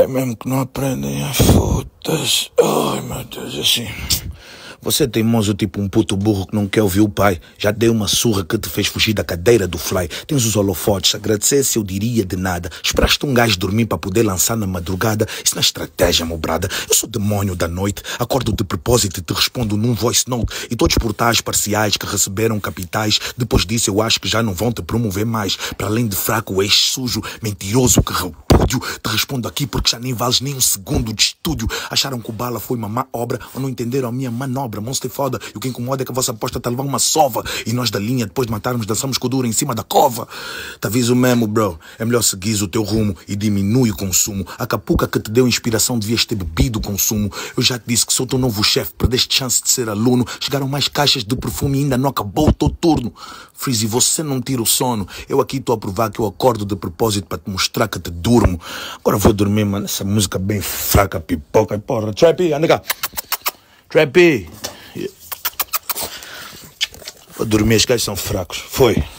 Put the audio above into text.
É mesmo que não aprendem a fotos. Ai meu Deus, é assim. Você é teimoso tipo um puto burro que não quer ouvir o pai. Já dei uma surra que te fez fugir da cadeira do fly. Tens os holofotes, agradecesse eu diria de nada. Esperaste um gajo dormir para poder lançar na madrugada. Isso não é estratégia, mobrada. Eu sou demônio da noite. Acordo de propósito e te respondo num voice note. E todos os portais parciais que receberam capitais, depois disso eu acho que já não vão te promover mais. Para além de fraco, és sujo, mentiroso que estúdio. Te respondo aqui porque já nem vales nem um segundo de estúdio. Acharam que o bala foi uma má obra ou não entenderam a minha manobra. Monster foda. E o que incomoda é que a vossa aposta tá a levar uma sova. E nós da linha, depois de matarmos, dançamos com duro em cima da cova. Te aviso mesmo, bro. É melhor seguir o teu rumo e diminui o consumo. A capuca que te deu inspiração devias ter bebido o consumo. Eu já te disse que sou teu novo chefe, perdeste chance de ser aluno. Chegaram mais caixas de perfume e ainda não acabou o teu turno. Freezy, você não tira o sono. Eu aqui estou a provar que eu acordo de propósito para te mostrar que te durmo. Agora vou dormir, mano. Essa música bem fraca, pipoca e porra. Trappy, anda cá. Trappy. Vou dormir, os gajos são fracos. Foi.